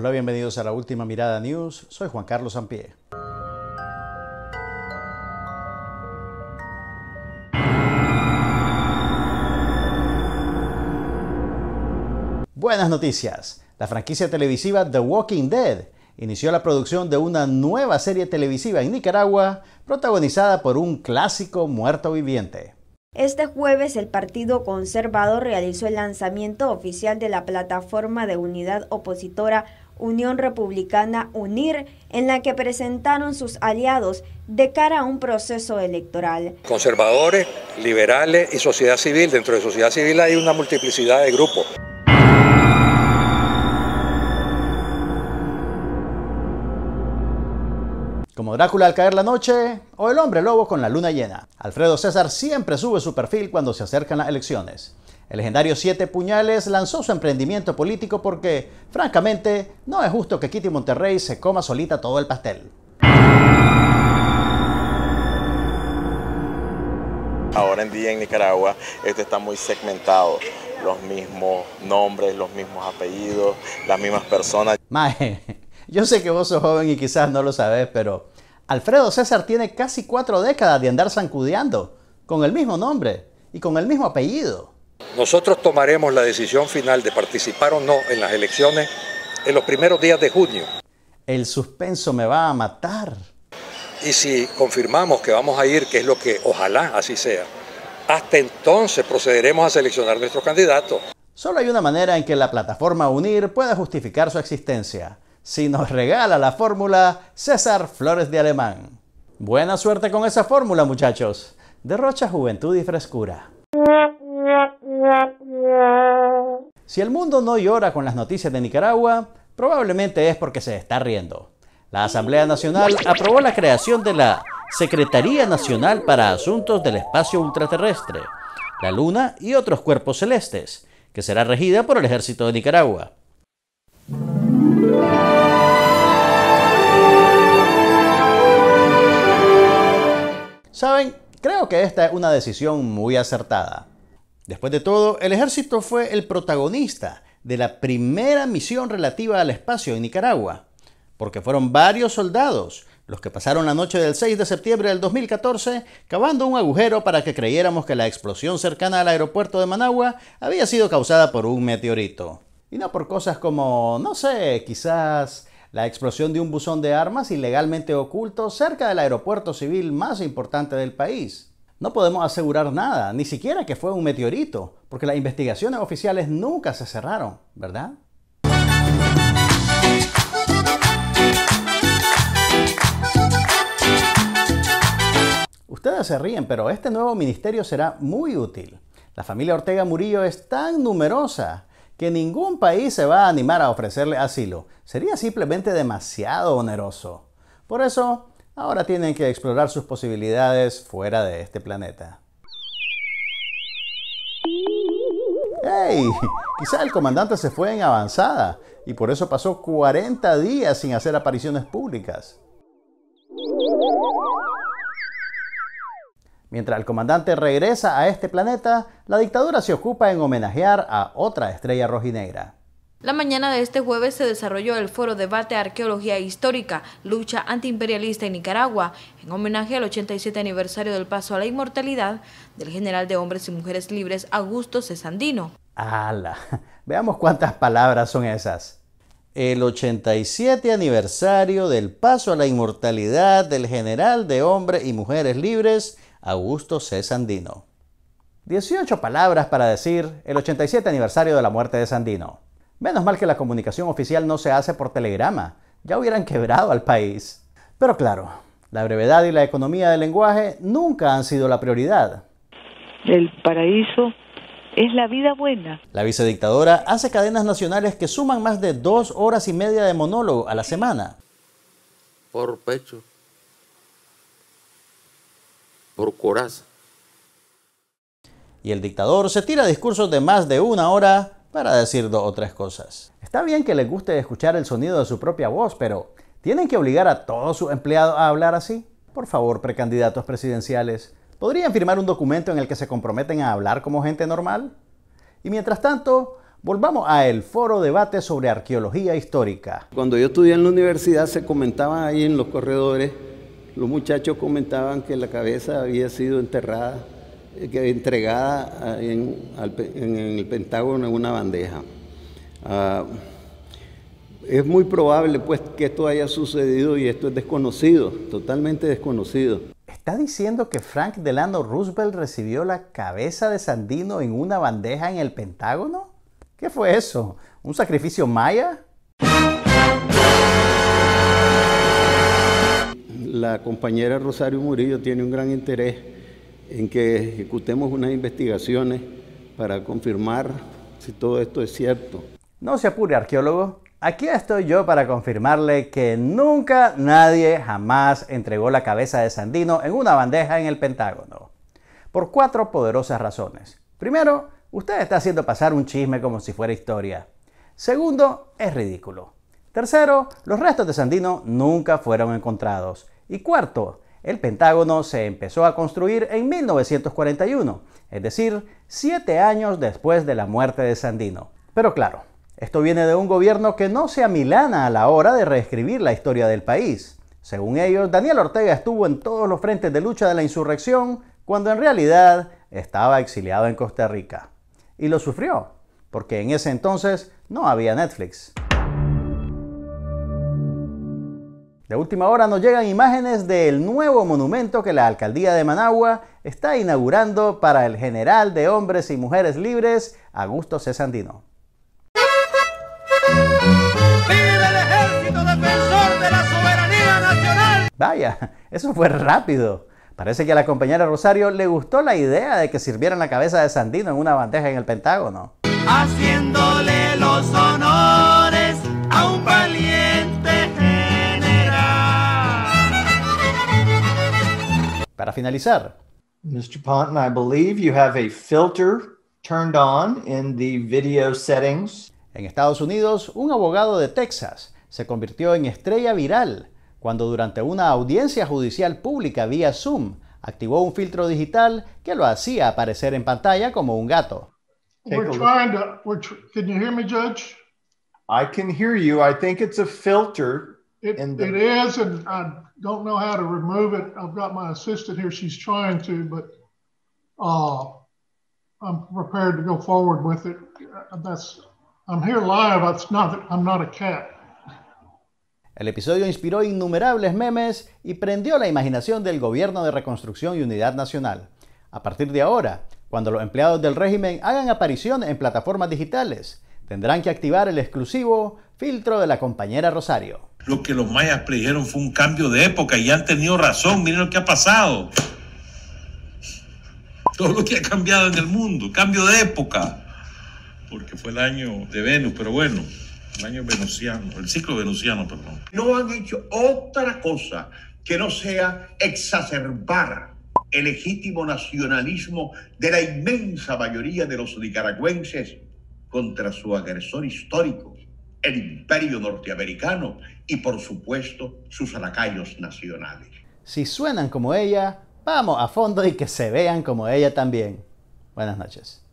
Hola, bienvenidos a la última mirada News. Soy Juan Carlos Sampié. Buenas noticias. La franquicia televisiva The Walking Dead inició la producción de una nueva serie televisiva en Nicaragua, protagonizada por un clásico muerto viviente. Este jueves el Partido Conservador realizó el lanzamiento oficial de la plataforma de unidad opositora Unión Republicana Unir, en la que presentaron sus aliados de cara a un proceso electoral. Conservadores, liberales y sociedad civil. Dentro de sociedad civil hay una multiplicidad de grupos. Como Drácula al caer la noche o el hombre lobo con la luna llena. Alfredo César siempre sube su perfil cuando se acercan las elecciones. El legendario Siete Puñales lanzó su emprendimiento político porque, francamente, no es justo que Kitty Monterrey se coma solita todo el pastel. Ahora en día en Nicaragua esto está muy segmentado. Los mismos nombres, los mismos apellidos, las mismas personas. Mae, yo sé que vos sos joven y quizás no lo sabes, pero Alfredo César tiene casi cuatro décadas de andar zancudeando con el mismo nombre y con el mismo apellido. Nosotros tomaremos la decisión final de participar o no en las elecciones en los primeros días de junio. El suspenso me va a matar. Y si confirmamos que vamos a ir, que es lo que ojalá así sea, hasta entonces procederemos a seleccionar nuestros candidatos. Solo hay una manera en que la plataforma UNIR pueda justificar su existencia. Si nos regala la fórmula César Flores de Alemán. Buena suerte con esa fórmula, muchachos. Derrocha juventud y frescura. Si el mundo no llora con las noticias de Nicaragua, probablemente es porque se está riendo. La Asamblea Nacional aprobó la creación de la Secretaría Nacional para Asuntos del Espacio Ultraterrestre, la Luna y otros cuerpos celestes, que será regida por el Ejército de Nicaragua. Saben, creo que esta es una decisión muy acertada. Después de todo, el ejército fue el protagonista de la primera misión relativa al espacio en Nicaragua, porque fueron varios soldados los que pasaron la noche del 6 de septiembre del 2014 cavando un agujero para que creyéramos que la explosión cercana al aeropuerto de Managua había sido causada por un meteorito. Y no por cosas como, no sé, quizás la explosión de un buzón de armas ilegalmente oculto cerca del aeropuerto civil más importante del país no podemos asegurar nada, ni siquiera que fue un meteorito, porque las investigaciones oficiales nunca se cerraron, ¿verdad? Ustedes se ríen, pero este nuevo ministerio será muy útil. La familia Ortega Murillo es tan numerosa que ningún país se va a animar a ofrecerle asilo. Sería simplemente demasiado oneroso. Por eso, Ahora tienen que explorar sus posibilidades fuera de este planeta. ¡Hey! Quizá el comandante se fue en avanzada y por eso pasó 40 días sin hacer apariciones públicas. Mientras el comandante regresa a este planeta, la dictadura se ocupa en homenajear a otra estrella rojinegra. La mañana de este jueves se desarrolló el foro debate Arqueología Histórica, Lucha Antiimperialista en Nicaragua, en homenaje al 87 aniversario del paso a la inmortalidad del general de hombres y mujeres libres Augusto Cesandino. ¡Hala! Veamos cuántas palabras son esas. El 87 aniversario del paso a la inmortalidad del general de hombres y mujeres libres Augusto Sandino 18 palabras para decir el 87 aniversario de la muerte de Sandino. Menos mal que la comunicación oficial no se hace por telegrama, ya hubieran quebrado al país. Pero claro, la brevedad y la economía del lenguaje nunca han sido la prioridad. El paraíso es la vida buena. La vicedictadora hace cadenas nacionales que suman más de dos horas y media de monólogo a la semana. Por pecho. Por coraza. Y el dictador se tira discursos de más de una hora para decir dos o tres cosas. Está bien que les guste escuchar el sonido de su propia voz, pero ¿tienen que obligar a todos sus empleados a hablar así? Por favor, precandidatos presidenciales, ¿podrían firmar un documento en el que se comprometen a hablar como gente normal? Y mientras tanto, volvamos a el foro debate sobre arqueología histórica. Cuando yo estudié en la universidad se comentaba ahí en los corredores, los muchachos comentaban que la cabeza había sido enterrada entregada ah, en, el Pentágono en una bandeja. Ah, es muy probable pues que esto haya sucedido y esto es desconocido, totalmente desconocido. ¿Está diciendo que Frank Delano Roosevelt recibió la cabeza de Sandino en una bandeja en el Pentágono? ¿Qué fue eso? ¿Un sacrificio maya? La compañera Rosario Murillo tiene un gran interés en que ejecutemos unas investigaciones para confirmar si todo esto es cierto. No se apure, arqueólogo. Aquí estoy yo para confirmarle que nunca nadie jamás entregó la cabeza de Sandino en una bandeja en el Pentágono. Por cuatro poderosas razones. Primero, usted está haciendo pasar un chisme como si fuera historia. Segundo, es ridículo. Tercero, los restos de Sandino nunca fueron encontrados. Y cuarto, el Pentágono se empezó a construir en 1941, es decir, siete años después de la muerte de Sandino. Pero claro, esto viene de un gobierno que no se amilana a la hora de reescribir la historia del país. Según ellos, Daniel Ortega estuvo en todos los frentes de lucha de la insurrección, cuando en realidad estaba exiliado en Costa Rica. Y lo sufrió, porque en ese entonces no había Netflix. De última hora nos llegan imágenes del nuevo monumento que la alcaldía de Managua está inaugurando para el general de hombres y mujeres libres, Augusto C. Sandino. Vaya, eso fue rápido. Parece que a la compañera Rosario le gustó la idea de que sirvieran la cabeza de Sandino en una bandeja en el Pentágono. Haciéndole los honores. Para finalizar. filter video settings. En Estados Unidos, un abogado de Texas se convirtió en estrella viral cuando durante una audiencia judicial pública vía Zoom activó un filtro digital que lo hacía aparecer en pantalla como un gato. I can hear you. I think it's filter It, it is, and don't know how to remove it. I've got my assistant here. She's trying to, but El episodio inspiró innumerables memes y prendió la imaginación del Gobierno de Reconstrucción y Unidad Nacional. A partir de ahora, cuando los empleados del régimen hagan aparición en plataformas digitales, tendrán que activar el exclusivo filtro de la compañera Rosario lo que los mayas predijeron fue un cambio de época y han tenido razón. Miren lo que ha pasado. Todo lo que ha cambiado en el mundo, cambio de época. Porque fue el año de Venus, pero bueno, el año venusiano, el ciclo venusiano, perdón. No han hecho otra cosa que no sea exacerbar el legítimo nacionalismo de la inmensa mayoría de los nicaragüenses contra su agresor histórico, el imperio norteamericano y por supuesto sus lacayos nacionales. Si suenan como ella, vamos a fondo y que se vean como ella también. Buenas noches.